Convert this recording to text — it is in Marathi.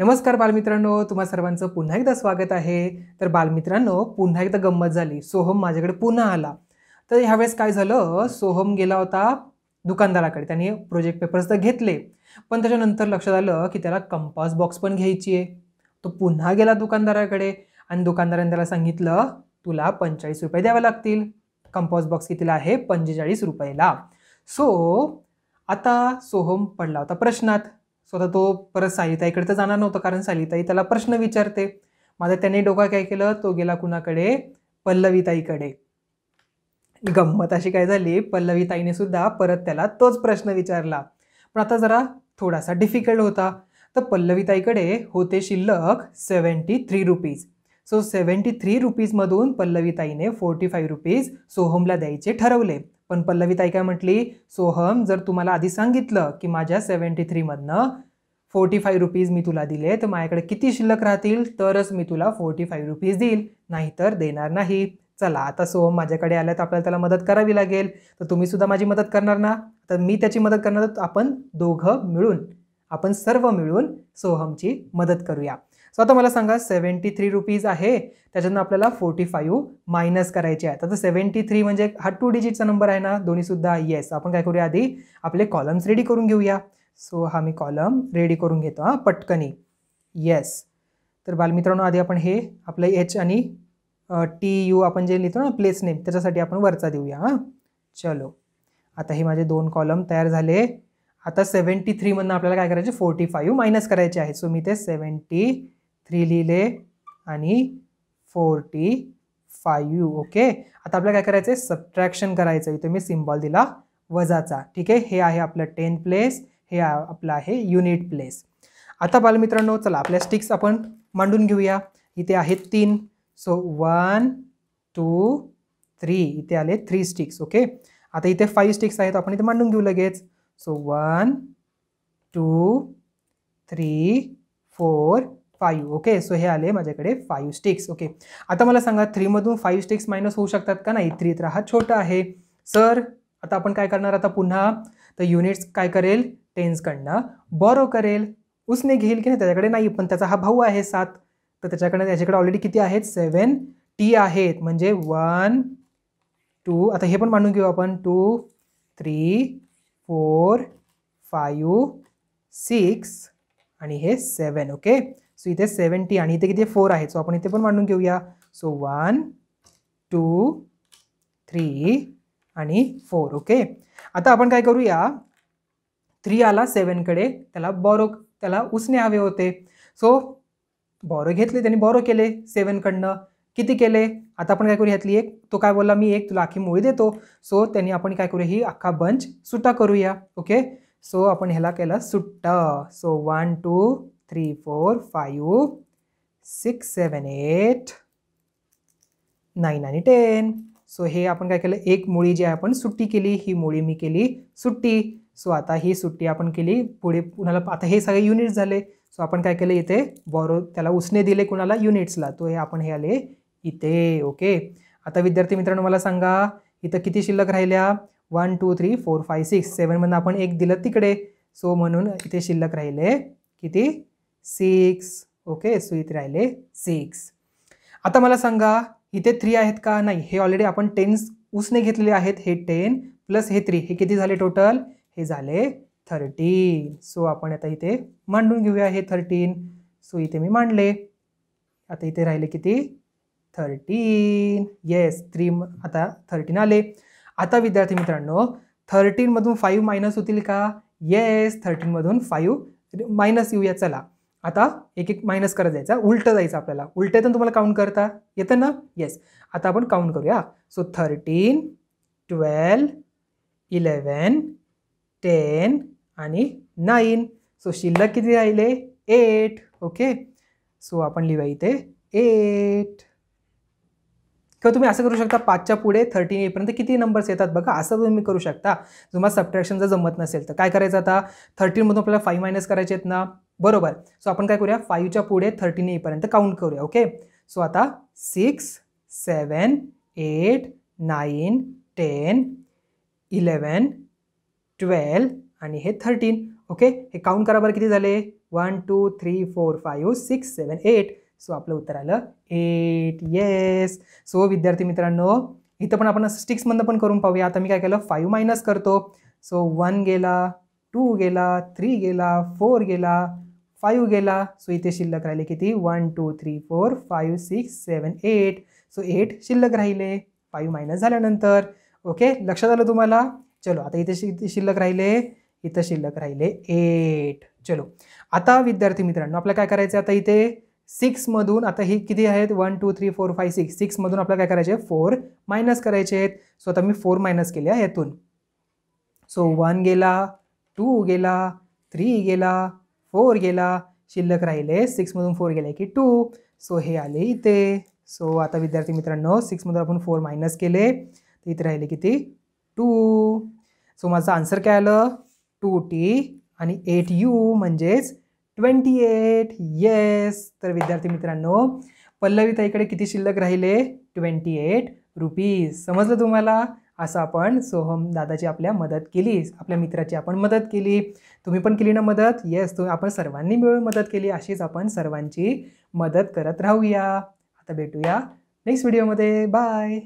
नमस्कार बालमित्रांनो तुम्हा सर्वांचं पुन्हा एकदा स्वागत आहे तर बालमित्रांनो पुन्हा एकदा गंमत झाली सोहम माझ्याकडे पुन्हा आला तर ह्यावेळेस काय झालं सोहम गेला होता दुकानदाराकडे त्याने प्रोजेक्ट पेपर्स तर घेतले पण त्याच्यानंतर लक्षात आलं की त्याला कंपास बॉक्स पण घ्यायची आहे तो पुन्हा गेला दुकानदाराकडे आणि दुकानदाराने त्याला सांगितलं तुला पंचेचाळीस रुपये द्यावे लागतील कंपास बॉक्स कितीला आहे पंचेचाळीस रुपयाला सो आता सोहम पडला होता प्रश्नात स्वतः तो परत सालिताईकडे तर जाणार नव्हता कारण सालिताई त्याला प्रश्न विचारते माझा त्याने डोका काय केलं तो गेला कुणाकडे पल्लवीताईकडे गंमत अशी काय झाली पल्लवीताईने सुद्धा परत त्याला तोच प्रश्न विचारला पण आता जरा थोडासा डिफिकल्ट होता तर पल्लवीताईकडे होते शिल्लक seventy three rupees so seventy three रुपीजमधून पल्लवीताईने फोर्टी फाईव्ह रुपीज सोहमला द्यायचे ठरवले पण पल्लवी ताई काय म्हटली सोहम जर तुम्हाला आधी सांगितलं की माझ्या सेवन्टी थ्रीमधनं फोर्टी फाईव्ह रुपीज मी तुला दिले तर माझ्याकडे किती शिल्लक राहतील तरच मी तुला फोर्टी फाईव्ह रुपीज देईल नाहीतर देणार नाही चला आता सोहम माझ्याकडे आला तर आपल्याला त्याला मदत करावी लागेल तर तुम्ही सुद्धा माझी मदत करणार ना तर मी त्याची मदत करणार आपण दोघं मिळून आपण सर्व मिळून सोहमची मदत करूया सो आता मला सांगा सेव्हन्टी थ्री रुपीज आहे त्याच्यातून आपल्याला फोर्टी फाईव्ह मायनस करायचे आहे आता सेव्हन्टी थ्री म्हणजे हा टू डिजिटचा नंबर आहे ना दोन्हीसुद्धा येस आपण काय करूया आधी आपले कॉलम्स रेडी करून घेऊया सो हा मी कॉलम रेडी करून घेतो हां पटकनी येस तर बालमित्रांनो आधी आपण हे आपलं एच आणि टी यू आपण जे लिहितो ना प्लेस नेम त्याच्यासाठी आपण वरचा देऊया हां चलो आता हे माझे दोन कॉलम तयार झाले आता सेवन्टी थ्रीमधनं आपल्याला काय करायचे फोर्टी फाईव्ह मायनस करायचे आहे सो मी ते सेवन्टी थ्री लिहिले आणि फोर्टी फायू ओके आता आपल्याला काय करायचं आहे सबट्रॅक्शन करायचं इथे मी सिम्बॉल दिला वजाचा ठीक आहे हे आहे आपलं टेन प्लेस हे आपलं आहे युनिट प्लेस आता बालमित्रांनो चला आपल्या स्टिक्स आपण मांडून घेऊया इथे आहेत तीन सो वन टू थ्री इथे आले थ्री स्टिक्स ओके आता इथे फाईव्ह स्टिक्स आहेत आपण इथे मांडून घेऊ लगेच so one two three four five okay so हे आले माझ्याकडे फाईव्ह स्टिक्स ओके आता मला सांगा थ्रीमधून फाईव्ह स्टिक्स मायनस होऊ शकतात का नाही थ्री तर हा छोटा आहे सर आता आपण काय करणार आता पुन्हा तर युनिट्स काय करेल टेन्सकडनं बॉरो करेल उसने घेईल की नाही त्याच्याकडे नाही पण त्याचा हा भाऊ आहे सात तर त्याच्याकडनं त्याच्याकडे ऑलरेडी किती आहेत सेवन टी आहेत म्हणजे वन टू आता हे पण मानून घेऊ आपण two three four five six आणि हे सेवन ओके सो इथे सेवन्टी आणि इथे किती फोर आहे सो आपण इथे पण मांडून घेऊया सो वन टू थ्री आणि फोर ओके आता आपण काय करूया थ्री आला सेवनकडे त्याला बॉरो त्याला उसने हवे होते सो बॉरो घेतले त्यांनी बॉरो केले सेवनकडनं किती केले आता आपण काय करू यातली एक तो काय बोलला मी एक तुला आखी मुळी देतो सो त्यांनी आपण काय करू ही अख्खा बंच सुट्टा करूया ओके सो आपण ह्याला केला सुट्टा so one two three four five six seven eight nine आणि टेन सो हे आपण काय केलं एक मुळी जी आहे आपण सुट्टी केली ही मुळी मी केली सुट्टी सो आता ही सुट्टी आपण केली पुढे कुणाला आता हे सगळे युनिट्स झाले सो आपण काय केलं इथे बॉरो त्याला उसने दिले कुणाला युनिट्सला तो हे आपण हे आले इथे ओके आता विद्यार्थी मित्रांनो मला सांगा इथं किती शिल्लक राहिल्या one two three four five six सेवनमधून आपण एक दिलं तिकडे सो म्हणून इथे शिल्लक राहिले किती सिक्स ओके सो इथे राहिले सिक्स आता मला सांगा इथे थ्री आहेत का नाही हे ऑलरेडी आपण टेन्स उसने घेतलेले आहेत हे टेन प्लस हे थ्री हे किती झाले टोटल हे झाले थर्टीन सो आपण आता इथे मांडून घेऊया हे थर्टीन सो इथे मी मांडले आता इथे राहिले किती थर्टीन येस थ्री आता थर्टीन आले आता विद्यार्थी मित्रांनो थर्टीनमधून फाईव्ह मायनस होतील का येस थर्टीनमधून फाईव्ह मायनस येऊया चला आता एक एक मायनस करत जायचा उलटं जायचं आपल्याला उलट येतं तुम्हाला काउंट करता येतं ना येस आता आपण काउंट करूया so thirteen twelve eleven ten आणि नाईन सो शिल्लक किती राहिले एट ओके सो आपण लिहूया इथे एट किंवा तुम्ही असं करू शकता पाचच्या पुढे थर्टीन एपर्यंत किती नंबर्स येतात बघा असं तुम्ही करू शकता तुम्हाला सबट्रॅक्शन जर जमत नसेल तर काय करायचं आता थर्टीनमधून आपल्याला फाईव्ह मायनस करायचे आहेत ना बरोबर सो आपण काय करूया फाईव्हच्या पुढे थर्टीन येईपर्यंत काउंट करूया ओके सो आता six seven eight nine ten eleven twelve आणि हे थर्टीन ओके हे काउंट करा बरं किती झाले one two three four five six seven eight so आपलं उत्तर आलं एट येस सो विद्यार्थी मित्रांनो इथं पण आपण स्टिक्समधनं पण करून पाहूया आता मी काय केलं फाईव्ह मायनस करतो सो वन गेला टू गेला थ्री गेला फोर गेला फाईव्ह गेला सो इथे शिल्लक राहिले किती one two three four five six seven eight so eight शिल्लक राहिले फाईव्ह मायनस झाल्यानंतर ओके लक्षात आलं तुम्हाला चलो आता इथे शि शिल्लक राहिले इथं शिल्लक राहिले एट चलो आता विद्यार्थी मित्रांनो आपल्याला काय करायचं आता इथे सिक्समधून आता ही किती आहेत one two three four five six सिक्समधून आपल्याला काय करायचे आहे फोर मायनस करायचे आहेत सो आता मी फोर मायनस केले यातून सो वन गेला टू गेला थ्री गेला फोर गेला शिल्लक राहिले सिक्समधून फोर गेले की टू सो हे आले इथे सो आता विद्यार्थी मित्रांनो सिक्समधून आपण फोर मायनस केले तर इथे राहिले किती टू सो माझं आन्सर काय आलं टू टी आणि एट यू म्हणजेच ट्वेंटी एट येस तर विद्यार्थी मित्रांनो पल्लवी ताईकडे किती शिल्लक राहिले ट्वेंटी एट रुपीज समजलं तुम्हाला असं आपण सोहम दादाची आपल्या मदत केली आपल्या मित्राची आपण मदत केली तुम्ही पण केली ना मदत येस तुम्ही आपण सर्वांनी मिळून मदत केली अशीच आपण सर्वांची मदत करत राहूया आता भेटूया नेक्स्ट व्हिडिओमध्ये बाय